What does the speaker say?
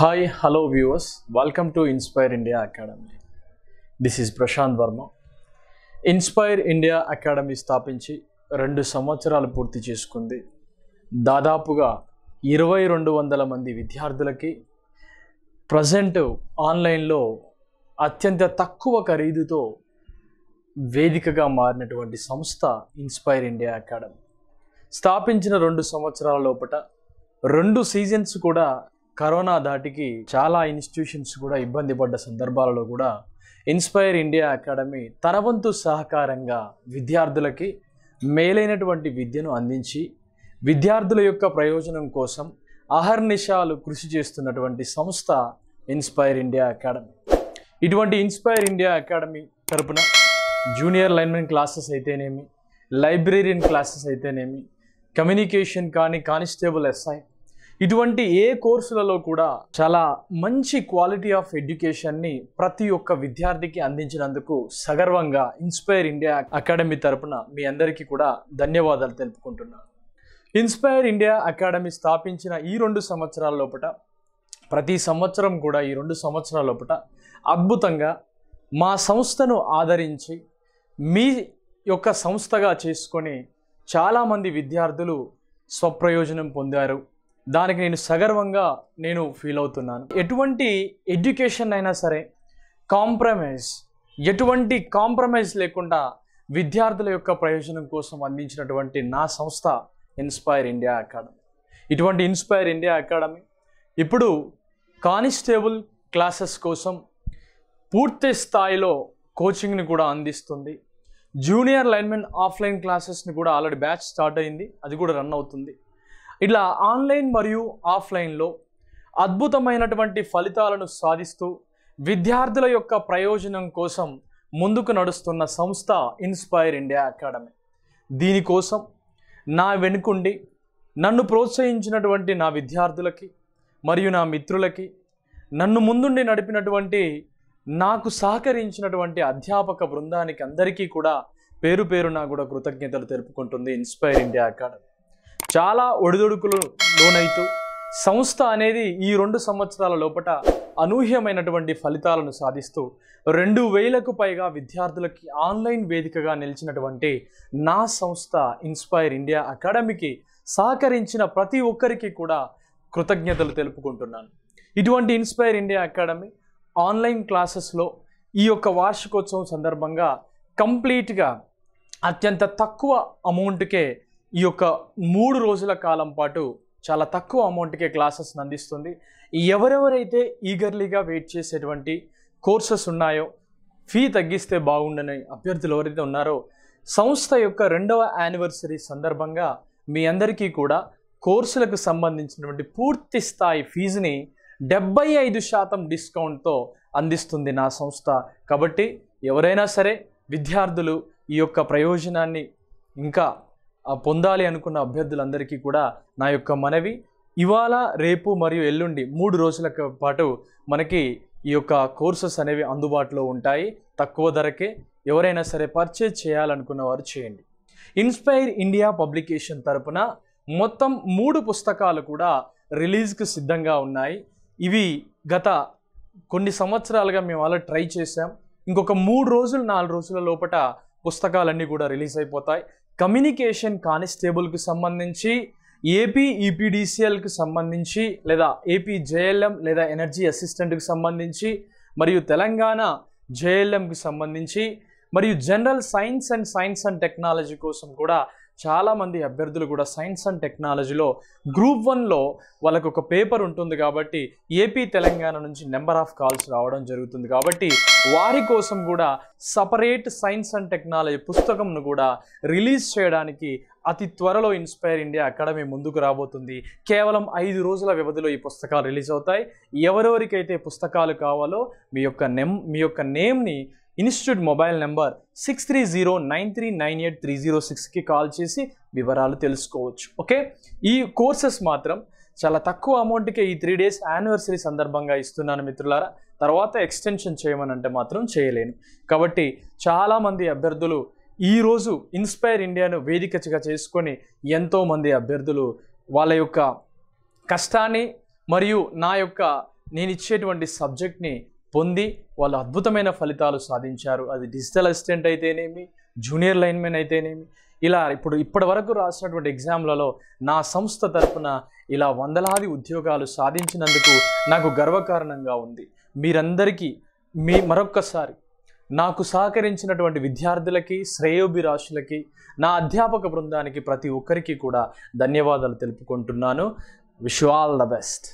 hi hello viewers welcome to Inspire India Academy this is Prashant Varma Inspire India Academy స్థాపించి రెండు సంవత్సరాలు పూర్తి చేసుకుంది దాదాపుగా ఇరవై రెండు వందల మంది విద్యార్థులకి ప్రజెంట్ ఆన్లైన్లో అత్యంత తక్కువ ఖరీదుతో వేదికగా మారినటువంటి సంస్థ ఇన్స్పైర్ ఇండియా అకాడమీ స్థాపించిన రెండు సంవత్సరాల లోపల రెండు సీజన్స్ కూడా కరోనా ధాటికి చాలా ఇన్స్టిట్యూషన్స్ కూడా ఇబ్బంది పడ్డ సందర్భాలలో కూడా ఇన్స్పైర్ ఇండియా అకాడమీ తన వంతు సహకారంగా విద్యార్థులకి మేలైనటువంటి విద్యను అందించి విద్యార్థుల యొక్క ప్రయోజనం కోసం అహర్నిశాలు కృషి చేస్తున్నటువంటి సంస్థ ఇన్స్పైర్ ఇండియా అకాడమీ ఇటువంటి ఇన్స్పైర్ ఇండియా అకాడమీ తరపున జూనియర్ లైన్మెన్ క్లాసెస్ అయితేనేమి లైబ్రేరియన్ క్లాసెస్ అయితేనేమి కమ్యూనికేషన్ కానీ కానిస్టేబుల్ ఎస్ఐ ఇటువంటి ఏ కోర్సులలో కూడా చాలా మంచి క్వాలిటీ ఆఫ్ ఎడ్యుకేషన్ని ప్రతి ఒక్క విద్యార్థికి అందించినందుకు సగర్వంగా ఇన్స్పైర్ ఇండియా అకాడమీ తరపున మీ అందరికీ కూడా ధన్యవాదాలు తెలుపుకుంటున్నాను ఇన్స్పైర్ ఇండియా అకాడమీ స్థాపించిన ఈ రెండు సంవత్సరాల లోపల ప్రతి సంవత్సరం కూడా ఈ రెండు సంవత్సరాల లోపల అద్భుతంగా మా సంస్థను ఆదరించి మీ యొక్క సంస్థగా చేసుకొని చాలామంది విద్యార్థులు స్వప్రయోజనం పొందారు దానికి నేను సగర్వంగా నేను ఫీల్ అవుతున్నాను ఎటువంటి ఎడ్యుకేషన్ అయినా సరే కాంప్రమైజ్ ఎటువంటి కాంప్రమైజ్ లేకుండా విద్యార్థుల యొక్క ప్రయోజనం కోసం అందించినటువంటి నా సంస్థ ఇన్స్పైర్ ఇండియా అకాడమీ ఇటువంటి ఇన్స్పైర్ ఇండియా అకాడమీ ఇప్పుడు కానిస్టేబుల్ క్లాసెస్ కోసం పూర్తి స్థాయిలో కోచింగ్ని కూడా అందిస్తుంది జూనియర్ లైన్మెన్ ఆఫ్లైన్ క్లాసెస్ని కూడా ఆల్రెడీ బ్యాచ్ స్టార్ట్ అయింది అది కూడా రన్ అవుతుంది ఇట్లా ఆన్లైన్ మరియు ఆఫ్లైన్లో అద్భుతమైనటువంటి ఫలితాలను సాధిస్తూ విద్యార్థుల యొక్క ప్రయోజనం కోసం ముందుకు నడుస్తున్న సంస్థ ఇన్స్పైర్ ఇండియా అకాడమీ దీనికోసం నా వెనుకుండి నన్ను ప్రోత్సహించినటువంటి నా విద్యార్థులకి మరియు నా మిత్రులకి నన్ను ముందుండి నడిపినటువంటి నాకు సహకరించినటువంటి అధ్యాపక బృందానికి అందరికీ కూడా పేరు పేరున కూడా కృతజ్ఞతలు తెలుపుకుంటుంది ఇన్స్పైర్ ఇండియా అకాడమీ చాలా ఒడిదొడుకులు లోనైతూ సంస్థ అనేది ఈ రెండు సంవత్సరాల లోపల అనూహ్యమైనటువంటి ఫలితాలను సాధిస్తూ రెండు వేలకు పైగా విద్యార్థులకి ఆన్లైన్ వేదికగా నిలిచినటువంటి నా సంస్థ ఇన్స్పైర్ ఇండియా అకాడమీకి సహకరించిన ప్రతి ఒక్కరికి కూడా కృతజ్ఞతలు తెలుపుకుంటున్నాను ఇటువంటి ఇన్స్పైర్ ఇండియా అకాడమీ ఆన్లైన్ క్లాసెస్లో ఈ యొక్క వార్షికోత్సవం సందర్భంగా కంప్లీట్గా అత్యంత తక్కువ అమౌంట్కే ఈ యొక్క మూడు రోజుల కాలం పాటు చాలా తక్కువ అమౌంట్కే క్లాసెస్ అందిస్తుంది ఎవరెవరైతే ఈగర్లీగా వెయిట్ చేసేటువంటి కోర్సెస్ ఉన్నాయో ఫీ తగ్గిస్తే బాగుండని అభ్యర్థులు ఎవరైతే ఉన్నారో సంస్థ యొక్క రెండవ యానివర్సరీ సందర్భంగా మీ అందరికీ కూడా కోర్సులకు సంబంధించినటువంటి పూర్తి స్థాయి ఫీజుని డెబ్బై ఐదు శాతం డిస్కౌంట్తో అందిస్తుంది నా సంస్థ కాబట్టి ఎవరైనా సరే విద్యార్థులు ఈ యొక్క ప్రయోజనాన్ని ఇంకా పొందాలి అనుకున్న అభ్యర్థులందరికీ కూడా నా యొక్క మనవి ఇవాళ రేపు మరియు ఎల్లుండి మూడు రోజుల పాటు మనకి ఈ యొక్క కోర్సెస్ అనేవి అందుబాటులో ఉంటాయి తక్కువ ధరకే ఎవరైనా సరే పర్చేజ్ చేయాలనుకున్న వారు చేయండి ఇన్స్పైర్ ఇండియా పబ్లికేషన్ తరపున మొత్తం మూడు పుస్తకాలు కూడా రిలీజ్కి సిద్ధంగా ఉన్నాయి ఇవి గత కొన్ని సంవత్సరాలుగా మేము అలా ట్రై చేసాం ఇంకొక మూడు రోజులు నాలుగు రోజుల లోపల పుస్తకాలన్నీ కూడా రిలీజ్ అయిపోతాయి కమ్యూనికేషన్ కానిస్టేబుల్కి సంబంధించి ఏపీ ఈపీడీసీఎల్కి సంబంధించి లేదా ఏపీ జేఎల్ఎం లేదా ఎనర్జీ అసిస్టెంట్కి సంబంధించి మరియు తెలంగాణ జేఎల్ఎంకి సంబంధించి మరియు general science and science and technology కోసం కూడా చాలామంది అభ్యర్థులు కూడా సైన్స్ అండ్ టెక్నాలజీలో గ్రూప్ వన్లో వాళ్ళకు ఒక పేపర్ ఉంటుంది కాబట్టి ఏపీ తెలంగాణ నుంచి నెంబర్ ఆఫ్ కాల్స్ రావడం జరుగుతుంది కాబట్టి వారి కోసం కూడా సపరేట్ సైన్స్ అండ్ టెక్నాలజీ పుస్తకంను కూడా రిలీజ్ చేయడానికి అతి త్వరలో ఇన్స్పైర్ ఇండియా అకాడమీ ముందుకు రాబోతుంది కేవలం ఐదు రోజుల వ్యవధిలో ఈ పుస్తకాలు రిలీజ్ అవుతాయి ఎవరెవరికైతే పుస్తకాలు కావాలో మీ యొక్క నెమ్ మీ యొక్క నేమ్ని institute mobile number six three zero nine three nine eight three zero సిక్స్కి కాల్ చేసి వివరాలు తెలుసుకోవచ్చు ఓకే ఈ కోర్సెస్ మాత్రం చాలా తక్కువ అమౌంట్కే ఈ త్రీ డేస్ యానివర్సరీ సందర్భంగా ఇస్తున్నాను మిత్రులారా తర్వాత ఎక్స్టెన్షన్ చేయమని అంటే మాత్రం చేయలేను కాబట్టి చాలామంది అభ్యర్థులు ఈరోజు ఇన్స్పైర్ ఇండియాను వేదికగా చేసుకొని ఎంతోమంది అభ్యర్థులు వాళ్ళ యొక్క కష్టాన్ని మరియు నా యొక్క నేను ఇచ్చేటువంటి సబ్జెక్ట్ని పొంది వాళ్ళు అద్భుతమైన ఫలితాలు సాధించారు అది డిజిటల్ అసిస్టెంట్ అయితేనేమి జూనియర్ లైన్మెన్ అయితేనేమి ఇలా ఇప్పుడు ఇప్పటి వరకు రాసినటువంటి ఎగ్జామ్లలో నా సంస్థ తరఫున ఇలా వందలాది ఉద్యోగాలు సాధించినందుకు నాకు గర్వకారణంగా ఉంది మీరందరికీ మీ మరొక్కసారి నాకు సహకరించినటువంటి విద్యార్థులకి శ్రేయోభిరాశులకి నా అధ్యాపక బృందానికి ప్రతి ఒక్కరికి కూడా ధన్యవాదాలు తెలుపుకుంటున్నాను విష్ ఆల్ ద బెస్ట్